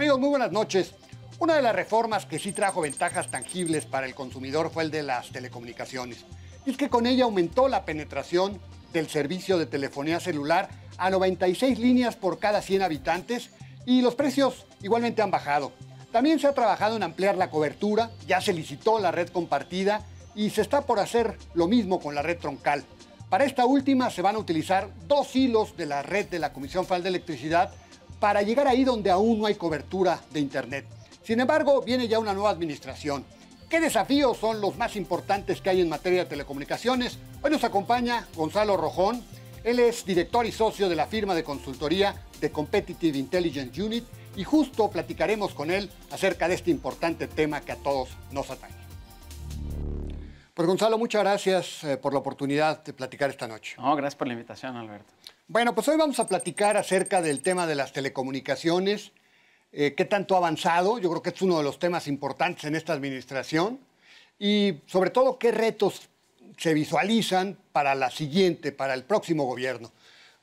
Amigos, muy buenas noches. Una de las reformas que sí trajo ventajas tangibles para el consumidor fue el de las telecomunicaciones. Y es que con ella aumentó la penetración del servicio de telefonía celular a 96 líneas por cada 100 habitantes y los precios igualmente han bajado. También se ha trabajado en ampliar la cobertura, ya se licitó la red compartida y se está por hacer lo mismo con la red troncal. Para esta última se van a utilizar dos hilos de la red de la Comisión Federal de Electricidad para llegar ahí donde aún no hay cobertura de Internet. Sin embargo, viene ya una nueva administración. ¿Qué desafíos son los más importantes que hay en materia de telecomunicaciones? Hoy nos acompaña Gonzalo Rojón. Él es director y socio de la firma de consultoría de Competitive Intelligence Unit y justo platicaremos con él acerca de este importante tema que a todos nos atañe. Pues Gonzalo, muchas gracias eh, por la oportunidad de platicar esta noche. No, gracias por la invitación, Alberto. Bueno, pues hoy vamos a platicar acerca del tema de las telecomunicaciones, eh, qué tanto ha avanzado, yo creo que es uno de los temas importantes en esta administración, y sobre todo qué retos se visualizan para la siguiente, para el próximo gobierno.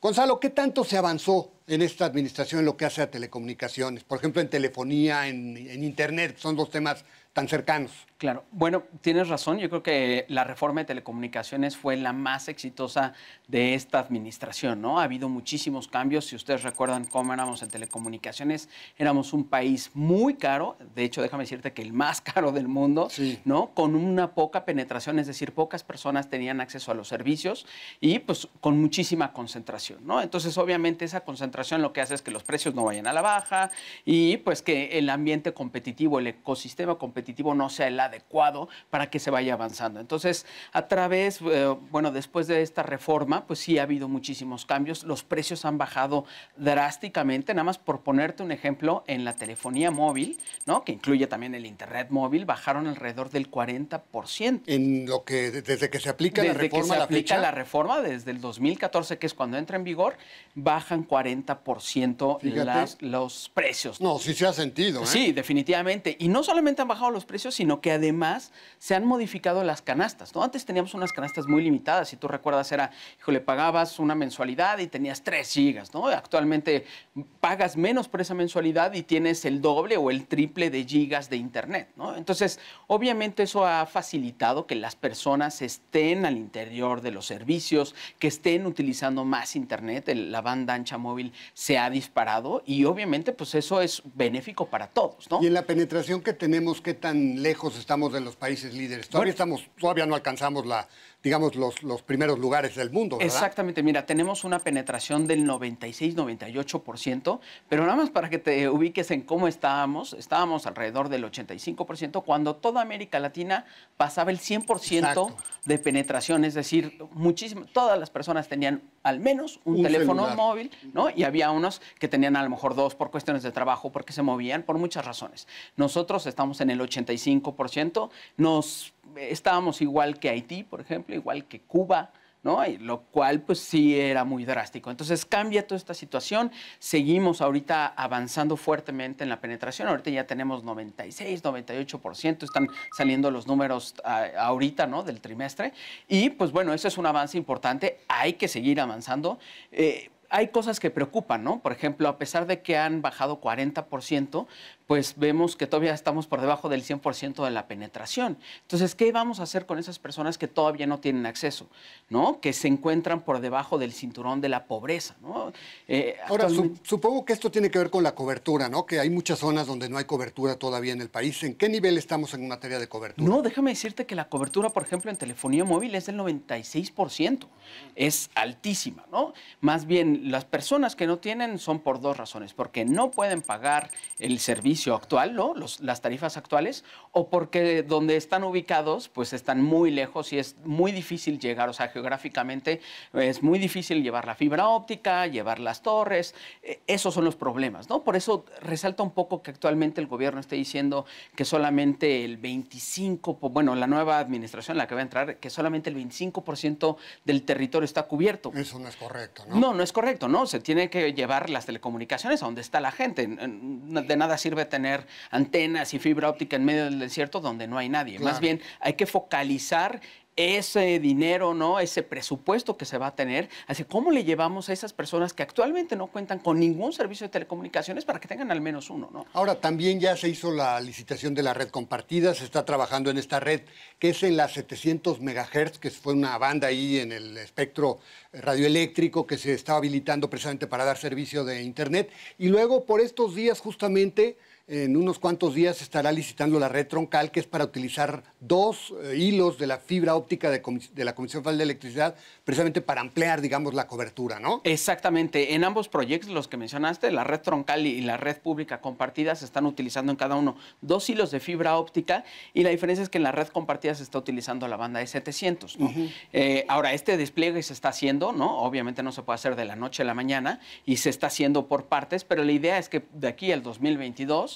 Gonzalo, ¿qué tanto se avanzó en esta administración en lo que hace a telecomunicaciones? Por ejemplo, en telefonía, en Internet, son dos temas tan cercanos. Claro, bueno, tienes razón. Yo creo que la reforma de telecomunicaciones fue la más exitosa de esta administración, ¿no? Ha habido muchísimos cambios. Si ustedes recuerdan cómo éramos en telecomunicaciones, éramos un país muy caro. De hecho, déjame decirte que el más caro del mundo, ¿no? Con una poca penetración, es decir, pocas personas tenían acceso a los servicios y pues con muchísima concentración, ¿no? Entonces, obviamente, esa concentración lo que hace es que los precios no vayan a la baja y pues que el ambiente competitivo, el ecosistema competitivo no sea el adecuado para que se vaya avanzando. Entonces, a través, eh, bueno, después de esta reforma, pues sí ha habido muchísimos cambios. Los precios han bajado drásticamente, nada más por ponerte un ejemplo, en la telefonía móvil, ¿no? Que incluye también el Internet móvil, bajaron alrededor del 40%. En lo que, desde que se aplica la reforma. Desde que se aplica la, reforma, desde el 2014, que es cuando entra en vigor, bajan 40% las, los precios. No, sí se ha sentido. Sí, ¿eh? definitivamente. Y no solamente han bajado los precios, sino que además se han modificado las canastas. ¿no? Antes teníamos unas canastas muy limitadas, si tú recuerdas, era, hijo, le pagabas una mensualidad y tenías 3 gigas, ¿no? Actualmente pagas menos por esa mensualidad y tienes el doble o el triple de gigas de Internet, ¿no? Entonces, obviamente eso ha facilitado que las personas estén al interior de los servicios, que estén utilizando más Internet, la banda ancha móvil se ha disparado y obviamente pues eso es benéfico para todos, Y en la penetración que tenemos, ¿qué tan lejos estamos en los países líderes. Todavía, estamos, todavía no alcanzamos la, digamos, los, los primeros lugares del mundo. ¿verdad? Exactamente, mira, tenemos una penetración del 96-98%, pero nada más para que te ubiques en cómo estábamos, estábamos alrededor del 85% cuando toda América Latina pasaba el 100% de penetración, es decir, muchísimas todas las personas tenían al menos un, teléfono móvil, ¿no? Y había unos que tenían a lo mejor dos por cuestiones de trabajo, porque se movían, por muchas razones. Nosotros estamos en el 85%, nos estábamos igual que Haití, por ejemplo, igual que Cuba, ¿no? lo cual pues sí era muy drástico. Entonces cambia toda esta situación, seguimos ahorita avanzando fuertemente en la penetración, ahorita ya tenemos 96, 98%, están saliendo los números ah, ahorita, ¿no? Del trimestre. Y pues bueno, eso es un avance importante, hay que seguir avanzando. Eh, hay cosas que preocupan, ¿no? Por ejemplo, a pesar de que han bajado 40%, pues vemos que todavía estamos por debajo del 100% de la penetración. Entonces, ¿qué vamos a hacer con esas personas que todavía no tienen acceso? ¿No? Que se encuentran por debajo del cinturón de la pobreza, ¿no? Eh, Ahora, supongo que esto tiene que ver con la cobertura, ¿no? Que hay muchas zonas donde no hay cobertura todavía en el país. ¿En qué nivel estamos en materia de cobertura? No, déjame decirte que la cobertura, por ejemplo, en telefonía móvil es del 96%. Es altísima, ¿no? Más bien, las personas que no tienen son por dos razones, porque no pueden pagar el servicio actual, ¿no? las tarifas actuales, o porque donde están ubicados, pues están muy lejos y es muy difícil llegar, o sea, geográficamente eh, es muy difícil llevar la fibra óptica, llevar las torres, eh, esos son los problemas, ¿no? Por eso resalta un poco que actualmente el gobierno esté diciendo que solamente el 25, bueno, la nueva administración, la que va a entrar, que solamente el 25% del territorio está cubierto. Eso no es correcto, ¿no? No, no es correcto, ¿no? Se tiene que llevar las telecomunicaciones a donde está la gente. De nada sirve tener antenas y fibra óptica en medio del desierto donde no hay nadie. Más bien hay que focalizar ese dinero, ¿no? Ese presupuesto que se va a tener, así cómo le llevamos a esas personas que actualmente no cuentan con ningún servicio de telecomunicaciones para que tengan al menos uno, ¿no? Ahora, también ya se hizo la licitación de la red compartida, se está trabajando en esta red que es en las 700 MHz, que fue una banda ahí en el espectro radioeléctrico que se está habilitando precisamente para dar servicio de internet y luego por estos días justamente en unos cuantos días estará licitando la red troncal, que es para utilizar dos eh, hilos de la fibra óptica de, la Comisión Federal de Electricidad, precisamente para ampliar, digamos, la cobertura, ¿no? Exactamente. En ambos proyectos, los que mencionaste, la red troncal y la red pública compartida, se están utilizando en cada uno dos hilos de fibra óptica y la diferencia es que en la red compartida se está utilizando la banda de 700. ¿no? Eh, ahora, este despliegue se está haciendo, ¿no? Obviamente no se puede hacer de la noche a la mañana y se está haciendo por partes, pero la idea es que de aquí al 2022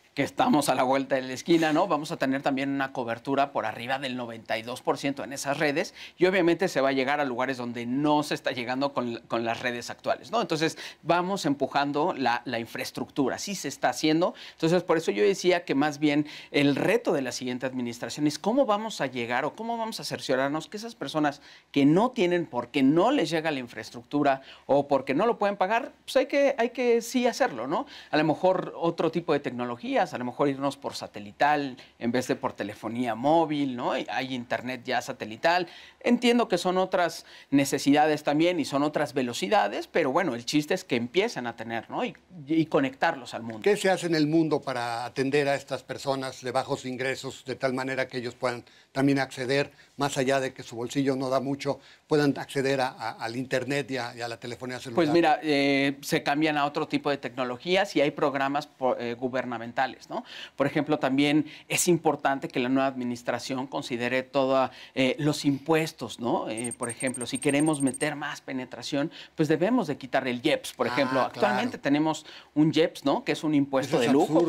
que estamos a la vuelta de la esquina, ¿no? Vamos a tener también una cobertura por arriba del 92% en esas redes y obviamente se va a llegar a lugares donde no se está llegando con, las redes actuales, ¿no? Entonces vamos empujando la, infraestructura, sí se está haciendo. Entonces por eso yo decía que más bien el reto de la siguiente administración es cómo vamos a llegar o cómo vamos a cerciorarnos que esas personas que no tienen porque no les llega la infraestructura o porque no lo pueden pagar, pues hay que, hay que sí hacerlo, ¿no? A lo mejor otro tipo de tecnología a lo mejor irnos por satelital en vez de por telefonía móvil, ¿no? Hay internet ya satelital. Entiendo que son otras necesidades también y son otras velocidades, pero bueno, el chiste es que empiezan a tener, ¿no? y conectarlos al mundo. ¿Qué se hace en el mundo para atender a estas personas de bajos ingresos de tal manera que ellos puedan también acceder más allá de que su bolsillo no da mucho, puedan acceder al Internet y a, la telefonía celular? Pues mira, eh, se cambian a otro tipo de tecnologías y hay programas eh, gubernamentales, ¿no? Por ejemplo, también es importante que la nueva administración considere todos eh, los impuestos, ¿no? por ejemplo, si queremos meter más penetración, pues debemos de quitar el IEPS, por ah, ejemplo. Actualmente tenemos un IEPS, ¿no? Que es un impuesto de lujo.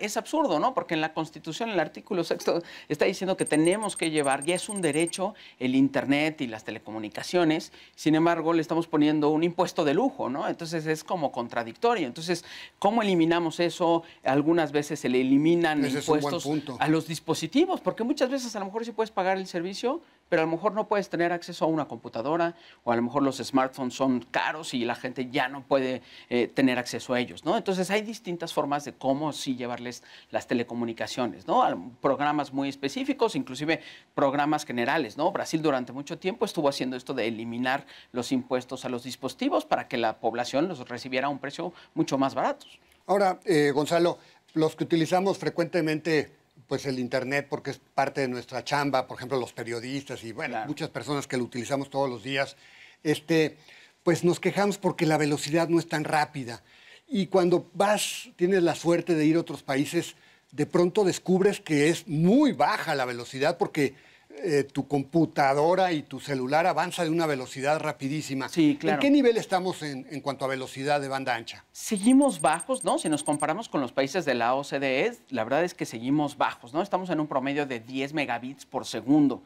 es absurdo, ¿no? Porque en la Constitución, el artículo sexto, está diciendo que tenemos que llevar, y es un derecho, derecho el Internet y las telecomunicaciones, sin embargo le estamos poniendo un impuesto de lujo, ¿no? Entonces es como contradictorio. Entonces, ¿cómo eliminamos eso? Algunas veces se le eliminan impuestos a los dispositivos, porque muchas veces a lo mejor si puedes pagar el servicio, pero a lo mejor no puedes tener acceso a una computadora o a lo mejor los smartphones son caros y la gente ya no puede eh, tener acceso a ellos, ¿no? Entonces hay distintas formas de cómo sí llevarles las telecomunicaciones, ¿no? programas muy específicos, inclusive programas generales, ¿no? Brasil durante mucho tiempo estuvo haciendo esto de eliminar los impuestos a los dispositivos para que la población los recibiera a un precio mucho más barato. Ahora, eh, Gonzalo, los que utilizamos frecuentemente pues el Internet, porque es parte de nuestra chamba, por ejemplo, los periodistas y bueno, muchas personas que lo utilizamos todos los días, este, pues nos quejamos porque la velocidad no es tan rápida. Y cuando vas, tienes la suerte de ir a otros países, de pronto descubres que es muy baja la velocidad porque eh, tu computadora y tu celular avanza de una velocidad rapidísima. Sí, claro. ¿En qué nivel estamos en, en, cuanto a velocidad de banda ancha? Seguimos bajos, ¿no? Si nos comparamos con los países de la OCDE, la verdad es que seguimos bajos, ¿no? Estamos en un promedio de 10 megabits por segundo.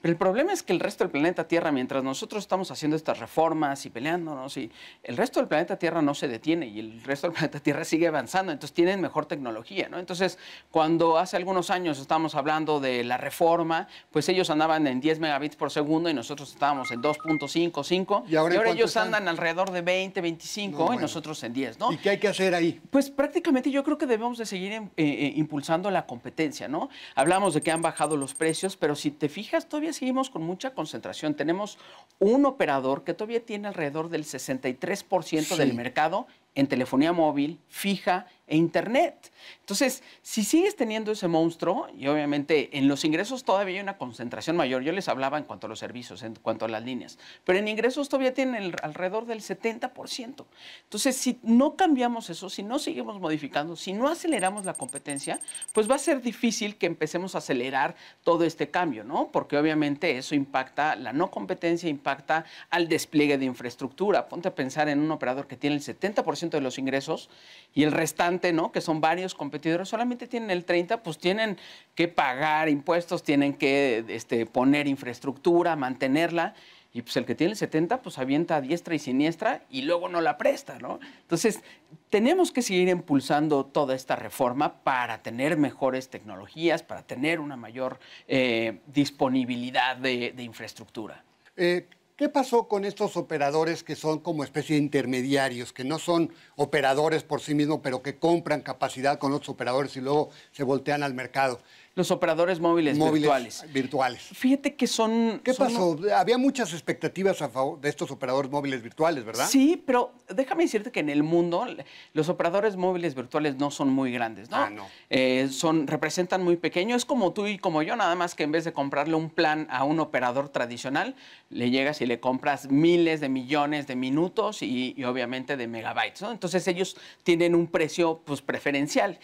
Pero el problema es que el resto del planeta Tierra, mientras nosotros estamos haciendo estas reformas y peleándonos, y el resto del planeta Tierra no se detiene y el resto del planeta Tierra sigue avanzando, entonces tienen mejor tecnología, ¿no? Entonces, cuando hace algunos años estábamos hablando de la reforma, pues ellos andaban en 10 megabits por segundo y nosotros estábamos en 2.5, 5. Y ahora, ellos andan alrededor de 20, 25 y nosotros en 10, ¿no? ¿Y qué hay que hacer ahí? Pues prácticamente yo creo que debemos de seguir eh, eh, impulsando la competencia, ¿no? Hablamos de que han bajado los precios, pero si te fijas, todavía seguimos con mucha concentración. Tenemos un operador que todavía tiene alrededor del 63% del mercado en telefonía móvil, fija e internet. Entonces, si sigues teniendo ese monstruo, y obviamente en los ingresos todavía hay una concentración mayor, yo les hablaba en cuanto a los servicios, en cuanto a las líneas, pero en ingresos todavía tienen alrededor del 70%. Entonces, si no cambiamos eso, si no seguimos modificando, si no aceleramos la competencia, pues va a ser difícil que empecemos a acelerar todo este cambio, ¿no? Porque obviamente eso impacta, la no competencia impacta al despliegue de infraestructura. Ponte a pensar en un operador que tiene el 70% de los ingresos y el restante, ¿no? Que son varios competidores, solamente tienen el 30%, pues tienen que pagar impuestos, tienen que este, poner infraestructura, mantenerla. Y pues el que tiene el 70, pues avienta a diestra y siniestra y luego no la presta, ¿no? Entonces, tenemos que seguir impulsando toda esta reforma para tener mejores tecnologías, para tener una mayor eh, disponibilidad de, infraestructura. Eh, ¿Qué pasó con estos operadores que son como especie de intermediarios, que no son operadores por sí mismos, pero que compran capacidad con otros operadores y luego se voltean al mercado? los operadores móviles, virtuales. virtuales. Fíjate que son... ¿Qué pasó? Había muchas expectativas a favor de estos operadores móviles virtuales, ¿verdad? Sí, pero déjame decirte que en el mundo los operadores móviles virtuales no son muy grandes, ¿no? Ah, no. Eh, son, representan muy pequeño. Es como tú y como yo, nada más que en vez de comprarle un plan a un operador tradicional, le llegas y le compras miles de millones de minutos y, obviamente de megabytes, ¿no? Entonces ellos tienen un precio pues, preferencial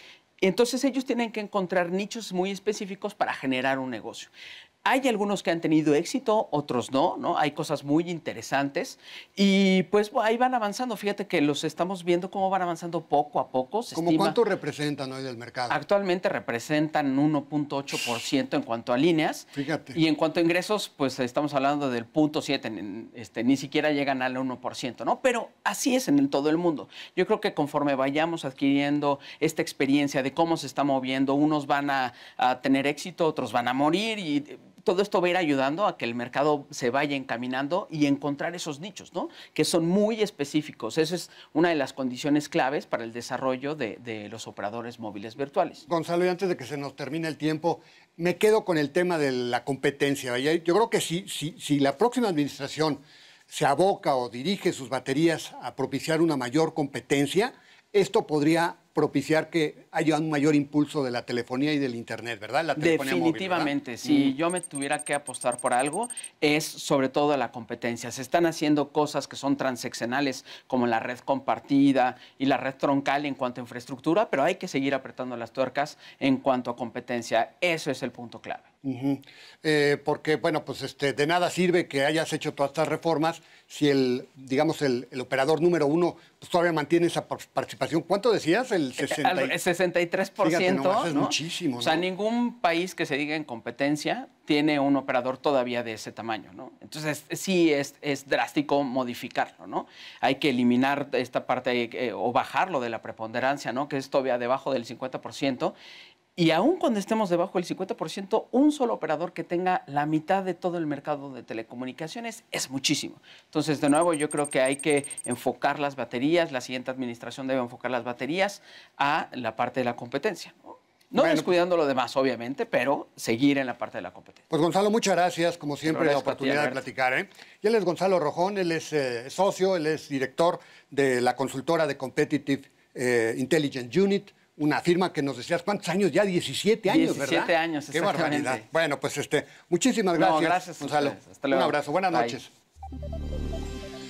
entonces ellos tienen que encontrar nichos muy específicos para generar un negocio. Hay algunos que han tenido éxito, otros no, ¿no? Hay cosas muy interesantes y pues ahí van avanzando. Fíjate que los estamos viendo cómo van avanzando poco a poco. ¿Cómo cuánto representan hoy del mercado? Actualmente representan 1.8% en cuanto a líneas. Fíjate. Y en cuanto a ingresos, pues estamos hablando del 0.7, este, ni siquiera llegan al 1%, ¿no? Pero así es en todo el mundo. Yo creo que conforme vayamos adquiriendo esta experiencia de cómo se está moviendo, unos van a, tener éxito, otros van a morir y todo esto va a ir ayudando a que el mercado se vaya encaminando y encontrar esos nichos, ¿no? Que son muy específicos. Esa es una de las condiciones claves para el desarrollo de, los operadores móviles virtuales. Gonzalo, y antes de que se nos termine el tiempo, me quedo con el tema de la competencia. Yo creo que si, si, si la próxima administración se aboca o dirige sus baterías a propiciar una mayor competencia, esto podría propiciar que haya un mayor impulso de la telefonía y del Internet, ¿verdad? La telefonía Definitivamente, si yo me tuviera que apostar por algo, es sobre todo la competencia. Se están haciendo cosas que son transeccionales, como la red compartida y la red troncal en cuanto a infraestructura, pero hay que seguir apretando las tuercas en cuanto a competencia. Eso es el punto clave. Eh, porque, bueno, pues este, de nada sirve que hayas hecho todas estas reformas si el, digamos, el, operador número uno pues, todavía mantiene esa participación. ¿Cuánto decías? El el 63%. O sea, ningún país que se diga en competencia tiene un operador todavía de ese tamaño, ¿no? Entonces, sí es, drástico modificarlo, ¿no? Hay que eliminar esta parte eh, o bajarlo de la preponderancia, ¿no? Que es todavía debajo del 50%. Y aún cuando estemos debajo del 50%, un solo operador que tenga la mitad de todo el mercado de telecomunicaciones es muchísimo. Entonces, de nuevo, yo creo que hay que enfocar las baterías, la siguiente administración debe enfocar las baterías a la parte de la competencia. No descuidando lo demás, obviamente, pero seguir en la parte de la competencia. Pues Gonzalo, muchas gracias, como siempre, la oportunidad de platicar. ¿eh? Y él es Gonzalo Rojón, él es eh, socio, él es director de la consultora de Competitive eh, Intelligence Unit una firma que nos decías, ¿cuántos años ya? 17 años, ¿verdad? 17 años, Qué barbaridad. Bueno, pues este, muchísimas gracias, no, gracias Gonzalo. Hasta luego. Un abrazo, buenas noches.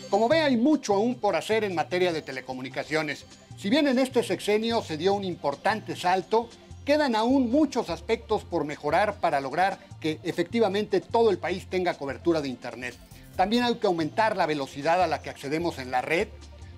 Como ve, hay mucho aún por hacer en materia de telecomunicaciones. Si bien en este sexenio se dio un importante salto, quedan aún muchos aspectos por mejorar para lograr que efectivamente todo el país tenga cobertura de Internet. También hay que aumentar la velocidad a la que accedemos en la red,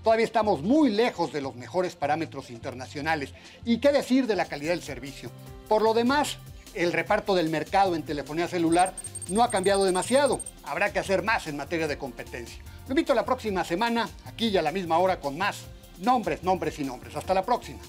Todavía estamos muy lejos de los mejores parámetros internacionales. ¿Y qué decir de la calidad del servicio? Por lo demás, el reparto del mercado en telefonía celular no ha cambiado demasiado. Habrá que hacer más en materia de competencia. Lo invito la próxima semana, aquí ya a la misma hora, con más nombres, nombres y nombres. Hasta la próxima.